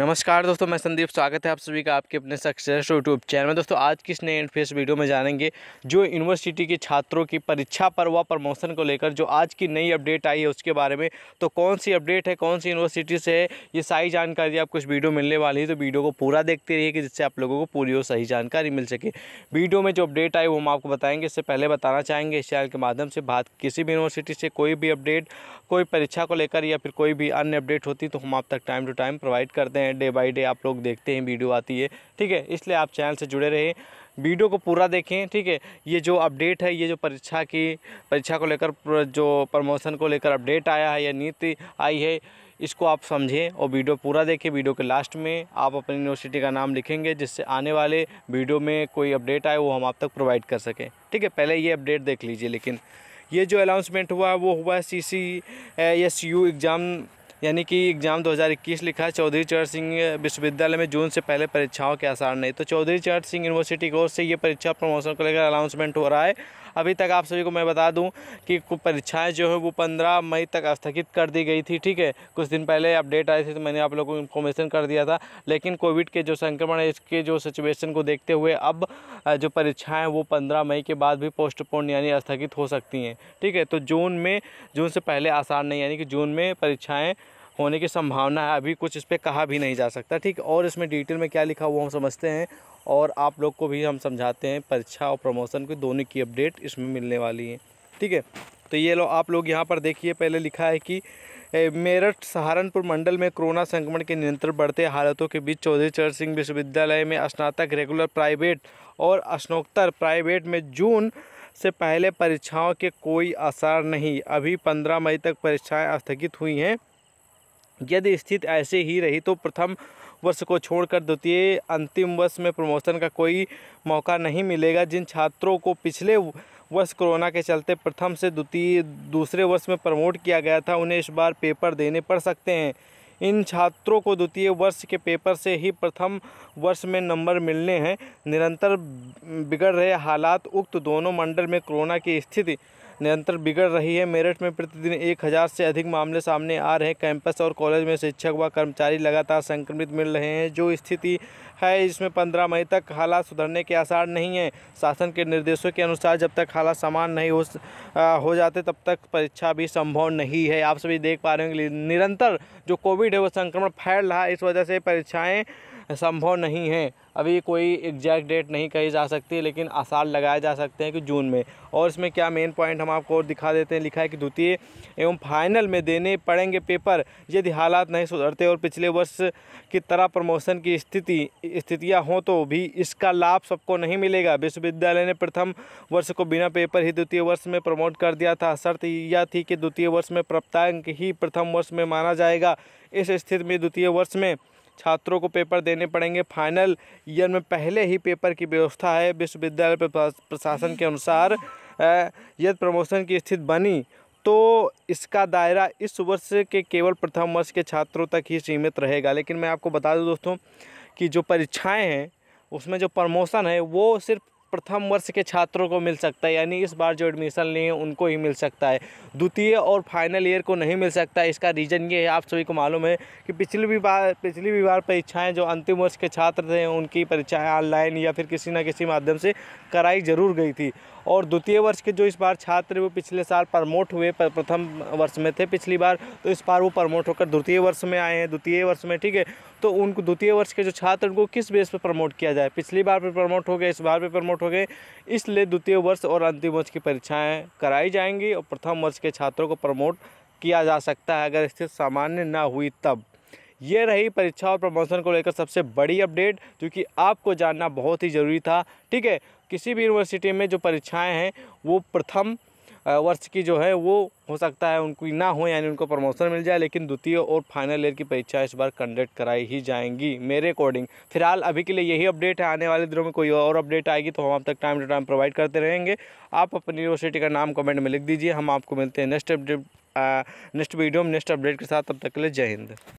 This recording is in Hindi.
नमस्कार दोस्तों मैं संदीप स्वागत है आप सभी का आपके अपने सक्सेस यूट्यूब चैनल में दोस्तों आज की नए एंड फेस वीडियो में जानेंगे जो यूनिवर्सिटी के छात्रों की परीक्षा पर व प्रमोशन को लेकर जो आज की नई अपडेट आई है उसके बारे में तो कौन सी अपडेट है कौन सी यूनिवर्सिटी से है ये सारी जानकारी आपको इस वीडियो मिलने वाली है तो वीडियो को पूरा देखते रहिए कि जिससे आप लोगों को पूरी और सही जानकारी मिल सके वीडियो में जो अपडेट आई वो हम आपको बताएंगे इससे पहले बताना चाहेंगे इस चैनल के माध्यम से बात किसी भी यूनिवर्सिटी से कोई भी अपडेट कोई परीक्षा को लेकर या फिर कोई भी अन्य अपडेट होती तो हम आप तक टाइम टू टाइम प्रोवाइड करते हैं हैं डे बाई डे आप लोग देखते हैं वीडियो आती है ठीक है इसलिए आप चैनल से जुड़े रहें वीडियो को पूरा देखें ठीक है ये जो अपडेट है ये जो परीक्षा की परीक्षा को लेकर जो प्रमोशन को लेकर अपडेट आया है या नीति आई है इसको आप समझें और वीडियो पूरा देखें वीडियो के लास्ट में आप अपनी यूनिवर्सिटी का नाम लिखेंगे जिससे आने वाले वीडियो में कोई अपडेट आए वो हम आप तक प्रोवाइड कर सकें ठीक है पहले ये अपडेट देख लीजिए लेकिन ये जो अनाउंसमेंट हुआ है वो हुआ है C C S U exam यानी कि एग्ज़ाम 2021 लिखा है चौधरी चरण सिंह विश्वविद्यालय में जून से पहले परीक्षाओं के आसार नहीं तो चौधरी चरण सिंह यूनिवर्सिटी ओर से ये परीक्षा प्रमोशन को लेकर अनाउंसमेंट हो रहा है अभी तक आप सभी को मैं बता दूं कि कुछ परीक्षाएं जो है वो पंद्रह मई तक स्थगित कर दी गई थी ठीक है कुछ दिन पहले अपडेट आई थी तो मैंने आप लोगों को इन्फॉर्मेशन कर दिया था लेकिन कोविड के जो संक्रमण है इसके जो सिचुएशन को देखते हुए अब जो परीक्षाएँ वो पंद्रह मई के बाद भी पोस्टपोन यानी स्थगित हो सकती हैं ठीक है तो जून में जून से पहले आसार नहीं यानी कि जून में परीक्षाएँ होने की संभावना है अभी कुछ इस पर कहा भी नहीं जा सकता ठीक और इसमें डिटेल में क्या लिखा हुआ हम समझते हैं और आप लोग को भी हम समझाते हैं परीक्षा और प्रमोशन की दोनों की अपडेट इसमें मिलने वाली है ठीक है तो ये लो आप लोग यहाँ पर देखिए पहले लिखा है कि मेरठ सहारनपुर मंडल में कोरोना संक्रमण के नियंत्रण बढ़ते हालतों के बीच चौधरी चरण सिंह विश्वविद्यालय में स्नातक रेगुलर प्राइवेट और स्नोत्तर प्राइवेट में जून से पहले परीक्षाओं के कोई आसार नहीं अभी पंद्रह मई तक परीक्षाएं स्थगित हुई हैं यदि स्थिति ऐसे ही रही तो प्रथम वर्ष को छोड़कर द्वितीय अंतिम वर्ष में प्रमोशन का कोई मौका नहीं मिलेगा जिन छात्रों को पिछले वर्ष कोरोना के चलते प्रथम से द्वितीय दूसरे वर्ष में प्रमोट किया गया था उन्हें इस बार पेपर देने पड़ सकते हैं इन छात्रों को द्वितीय वर्ष के पेपर से ही प्रथम वर्ष में नंबर मिलने हैं निरंतर बिगड़ रहे हालात उक्त दोनों मंडल में कोरोना की स्थिति निरंतर बिगड़ रही है मेरठ में प्रतिदिन एक हज़ार से अधिक मामले सामने आ रहे हैं कैंपस और कॉलेज में शिक्षक व कर्मचारी लगातार संक्रमित मिल रहे हैं जो स्थिति है इसमें पंद्रह मई तक हालात सुधरने के आसार नहीं है शासन के निर्देशों के अनुसार जब तक हालात समान नहीं हो आ, हो जाते तब तक परीक्षा भी संभव नहीं है आप सभी देख पा रहे होंगे निरंतर जो कोविड है वो संक्रमण फैल रहा है इस वजह से परीक्षाएँ संभव नहीं है अभी कोई एग्जैक्ट डेट नहीं कही जा सकती लेकिन आसार लगाए जा सकते हैं कि जून में और इसमें क्या मेन पॉइंट हम आपको और दिखा देते हैं लिखा है कि द्वितीय एवं फाइनल में देने पड़ेंगे पेपर यदि हालात नहीं सुधरते और पिछले वर्ष की तरह प्रमोशन की स्थिति स्थितियाँ हों तो भी इसका लाभ सबको नहीं मिलेगा विश्वविद्यालय ने प्रथम वर्ष को बिना पेपर ही द्वितीय वर्ष में प्रमोट कर दिया था शर्त यह थी कि द्वितीय वर्ष में प्राप्तांक ही प्रथम वर्ष में माना जाएगा इस स्थिति में द्वितीय वर्ष में छात्रों को पेपर देने पड़ेंगे फाइनल ईयर में पहले ही पेपर की व्यवस्था है विश्वविद्यालय प्रशासन के अनुसार यदि प्रमोशन की स्थिति बनी तो इसका दायरा इस वर्ष के केवल प्रथम वर्ष के छात्रों तक ही सीमित रहेगा लेकिन मैं आपको बता दूं दोस्तों कि जो परीक्षाएं हैं उसमें जो प्रमोशन है वो सिर्फ प्रथम वर्ष के छात्रों को मिल सकता है यानी इस बार जो एडमिशन लिए उनको ही मिल सकता है द्वितीय और फाइनल ईयर को नहीं मिल सकता है इसका रीज़न ये है आप सभी को मालूम है कि पिछली भी बार पिछली भी बार परीक्षाएं जो अंतिम वर्ष के छात्र थे उनकी परीक्षाएं ऑनलाइन या फिर किसी न किसी माध्यम से कराई जरूर गई थी और द्वितीय वर्ष के जो इस बार छात्र वो पिछले साल प्रमोट हुए प्रथम वर्ष में थे पिछली बार तो इस बार वो प्रमोट होकर द्वितीय वर्ष में आए हैं द्वितीय वर्ष में ठीक है तो उनको द्वितीय वर्ष के जो छात्र उनको किस बेस पर प्रमोट किया जाए पिछली बार भी प्रमोट हो गया इस बार भी प्रमोट गए इसलिए द्वितीय वर्ष और अंतिम वर्ष की परीक्षाएँ कराई जाएंगी और प्रथम वर्ष के छात्रों को प्रमोट किया जा सकता है अगर स्थिति सामान्य ना हुई तब ये रही परीक्षा और प्रमोशन को लेकर सबसे बड़ी अपडेट जो कि आपको जानना बहुत ही ज़रूरी था ठीक है किसी भी यूनिवर्सिटी में जो परीक्षाएं हैं वो प्रथम वर्ष की जो है वो हो सकता है उनकी ना हो यानी उनको प्रमोशन मिल जाए लेकिन द्वितीय और फाइनल ईयर की परीक्षा इस बार कंडक्ट कराई ही जाएंगी मेरे अकॉर्डिंग फिलहाल अभी के लिए यही अपडेट है आने वाले दिनों में कोई और अपडेट आएगी तो हम आप तक टाइम टू टाइम प्रोवाइड करते रहेंगे आप अपनी यूनिवर्सिटी का नाम कमेंट में लिख दीजिए हम आपको मिलते हैं नेक्स्ट अपडेट नेक्स्ट वीडियो में नेक्स्ट अपडेट के साथ तब तक के लिए जय हिंद